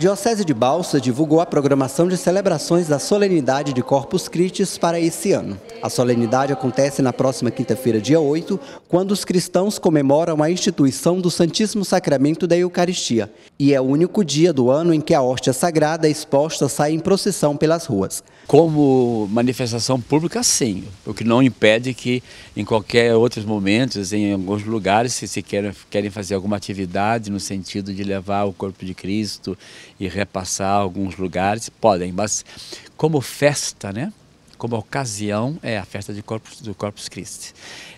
Diocese de Balsas divulgou a programação de celebrações da solenidade de Corpus Christi para esse ano. A solenidade acontece na próxima quinta-feira, dia 8, quando os cristãos comemoram a instituição do Santíssimo Sacramento da Eucaristia. E é o único dia do ano em que a hóstia sagrada exposta sai em procissão pelas ruas. Como manifestação pública, sim, o que não impede que em qualquer outros momentos, em alguns lugares, se, se querem, querem fazer alguma atividade no sentido de levar o corpo de Cristo e repassar alguns lugares, podem, mas como festa, né? como a ocasião é a festa de Corpus, do Corpus Christi.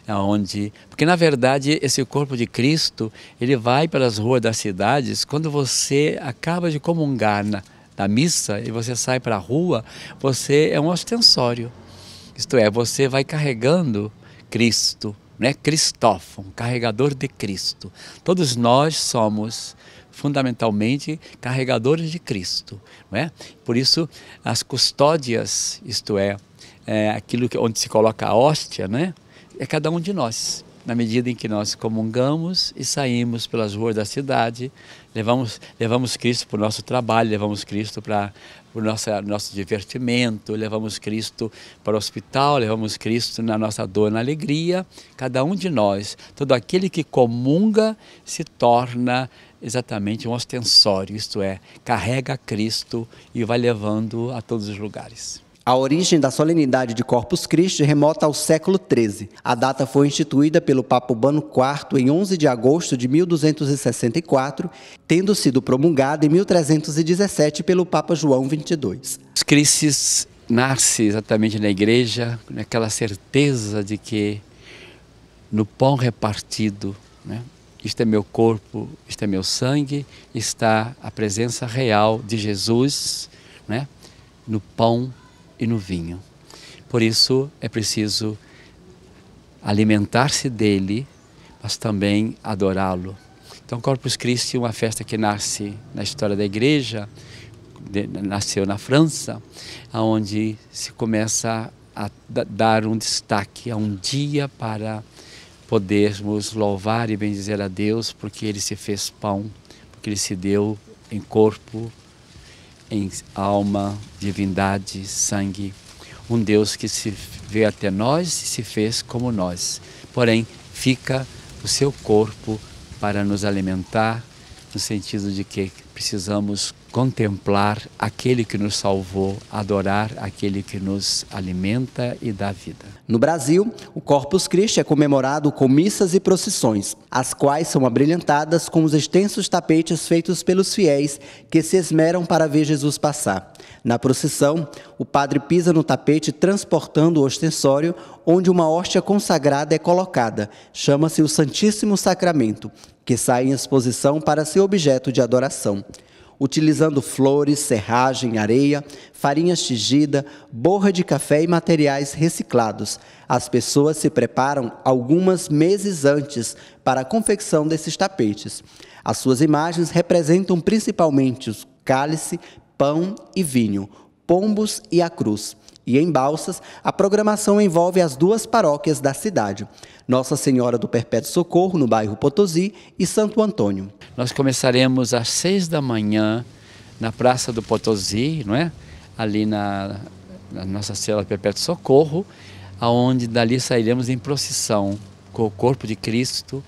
Onde, porque na verdade esse corpo de Cristo, ele vai pelas ruas das cidades quando você acaba de comungar na, na missa e você sai para a rua, você é um ostensório. Isto é, você vai carregando Cristo, né? Cristófão carregador de Cristo. Todos nós somos fundamentalmente carregadores de Cristo, não é? Por isso as custódias, isto é, é, aquilo que, onde se coloca a hóstia, né? É cada um de nós. Na medida em que nós comungamos e saímos pelas ruas da cidade, levamos, levamos Cristo para o nosso trabalho, levamos Cristo para o nosso, nosso divertimento, levamos Cristo para o hospital, levamos Cristo na nossa dor, na alegria. Cada um de nós, todo aquele que comunga, se torna exatamente um ostensório, isto é, carrega Cristo e vai levando a todos os lugares. A origem da solenidade de Corpus Christi remota ao século XIII. A data foi instituída pelo Papa Urbano IV em 11 de agosto de 1264, tendo sido promulgada em 1317 pelo Papa João XXII. Crisis nasce exatamente na igreja, naquela certeza de que no pão repartido, né, isto é meu corpo, isto é meu sangue, está a presença real de Jesus né, no pão repartido e no vinho. Por isso é preciso alimentar-se dele, mas também adorá-lo. Então, Corpus Christi é uma festa que nasce na história da Igreja, nasceu na França, onde se começa a dar um destaque a um dia para podermos louvar e bendizer a Deus, porque Ele se fez pão, porque Ele se deu em corpo, em alma, divindade, sangue. Um Deus que se vê até nós e se fez como nós. Porém, fica o seu corpo para nos alimentar, no sentido de que precisamos contemplar aquele que nos salvou, adorar aquele que nos alimenta e dá vida. No Brasil, o Corpus Christi é comemorado com missas e procissões, as quais são abrilhantadas com os extensos tapetes feitos pelos fiéis que se esmeram para ver Jesus passar. Na procissão, o padre pisa no tapete transportando o ostensório, onde uma hóstia consagrada é colocada. Chama-se o Santíssimo Sacramento, que sai em exposição para ser objeto de adoração utilizando flores, serragem, areia, farinha tingida, borra de café e materiais reciclados. As pessoas se preparam algumas meses antes para a confecção desses tapetes. As suas imagens representam principalmente os cálice, pão e vinho, pombos e a cruz. E em Balsas, a programação envolve as duas paróquias da cidade, Nossa Senhora do Perpétuo Socorro, no bairro Potosí, e Santo Antônio. Nós começaremos às seis da manhã na Praça do Potosí, não é? ali na, na Nossa Senhora do Perpétuo Socorro, aonde dali sairemos em procissão com o corpo de Cristo,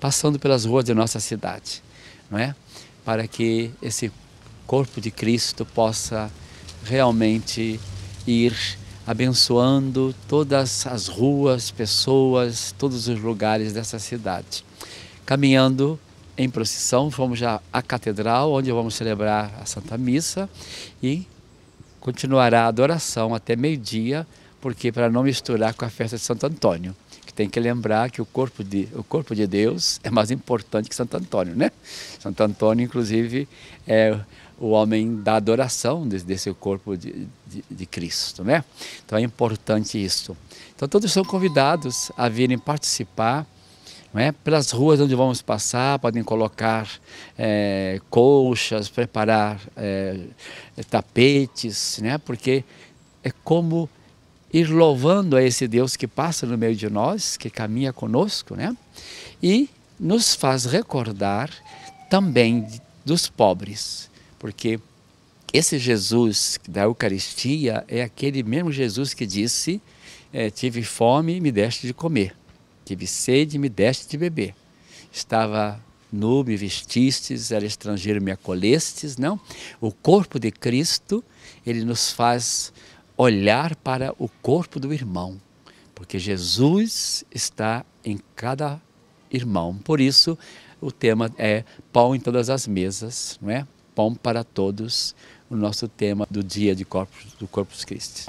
passando pelas ruas de nossa cidade, não é? Para que esse corpo de Cristo possa realmente ir abençoando todas as ruas, pessoas, todos os lugares dessa cidade. Caminhando em procissão, fomos já à catedral, onde vamos celebrar a Santa Missa e continuará a adoração até meio-dia, porque para não misturar com a festa de Santo Antônio tem que lembrar que o corpo de, o corpo de Deus é mais importante que Santo Antônio, né? Santo Antônio, inclusive, é o homem da adoração desse, desse corpo de, de, de, Cristo, né? Então é importante isso. Então todos são convidados a virem participar, é? Pelas ruas onde vamos passar, podem colocar é, colchas, preparar é, tapetes, né? Porque é como ir louvando a esse Deus que passa no meio de nós, que caminha conosco, né? E nos faz recordar também dos pobres, porque esse Jesus da Eucaristia é aquele mesmo Jesus que disse: é, Tive fome, e me deste de comer, tive sede, e me deste de beber, estava nu, me vestistes, era estrangeiro, me acolhestes, não? O corpo de Cristo, ele nos faz olhar para o corpo do irmão, porque Jesus está em cada irmão. Por isso, o tema é pão em todas as mesas, não é? Pão para todos, o nosso tema do dia de corpo, do Corpus Christi.